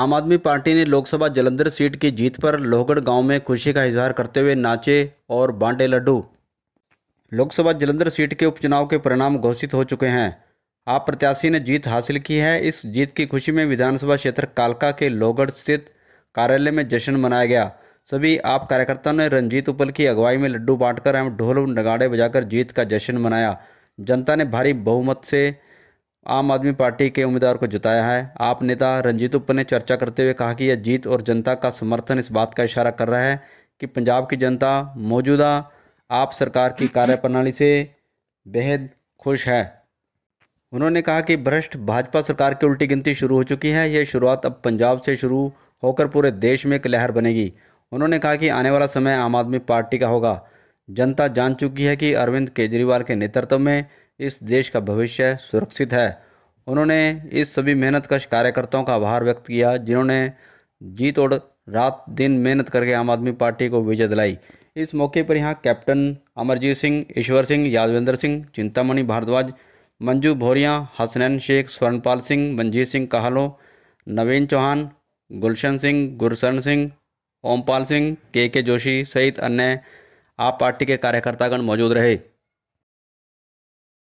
आम आदमी पार्टी ने लोकसभा जलंधर सीट की जीत पर लोहगढ़ गांव में खुशी का इजहार करते हुए नाचे और बांटे लड्डू लोकसभा जलंधर सीट के उपचुनाव के परिणाम घोषित हो चुके हैं आप प्रत्याशी ने जीत हासिल की है इस जीत की खुशी में विधानसभा क्षेत्र कालका के लोहगढ़ स्थित कार्यालय में जश्न मनाया गया सभी आप कार्यकर्ताओं ने रंजीत उपल की अगुवाई में लड्डू बांटकर एवं ढोल नगाड़े बजाकर जीत का जश्न मनाया जनता ने भारी बहुमत से आम आदमी पार्टी के उम्मीदवार को जिताया है आप नेता रंजीत उप्पा ने चर्चा करते हुए कहा कि यह जीत और जनता का समर्थन इस बात का इशारा कर रहा है कि पंजाब की जनता मौजूदा आप सरकार की कार्यप्रणाली से बेहद खुश है उन्होंने कहा कि भ्रष्ट भाजपा सरकार की उल्टी गिनती शुरू हो चुकी है यह शुरुआत अब पंजाब से शुरू होकर पूरे देश में एक लहर बनेगी उन्होंने कहा कि आने वाला समय आम आदमी पार्टी का होगा जनता जान चुकी है कि अरविंद केजरीवाल के नेतृत्व में इस देश का भविष्य सुरक्षित है उन्होंने इस सभी मेहनतकश कार्यकर्ताओं का आभार व्यक्त किया जिन्होंने जीत और रात दिन मेहनत करके आम आदमी पार्टी को विजय दिलाई इस मौके पर यहाँ captain Amarjeet Singh Ishwar Singh Yadavendra Singh Chintamani Bhardwaj Manju Bhoria Hasnain Shaikh Swarnpal Singh Manjeet Singh Kahlon Naveen Chauhan Gulshan Singh Gursharan Singh Ompal Singh K K Joshi सहित अन्य आप पार्टी के कार्यकर्तागण मौजूद रहे